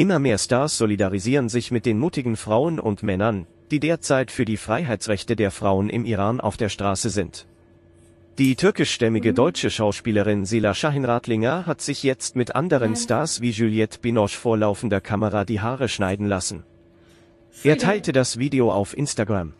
Immer mehr Stars solidarisieren sich mit den mutigen Frauen und Männern, die derzeit für die Freiheitsrechte der Frauen im Iran auf der Straße sind. Die türkischstämmige mhm. deutsche Schauspielerin Sela Shahin Ratlinger hat sich jetzt mit anderen Stars wie Juliette Binoche vor laufender Kamera die Haare schneiden lassen. Er teilte das Video auf Instagram.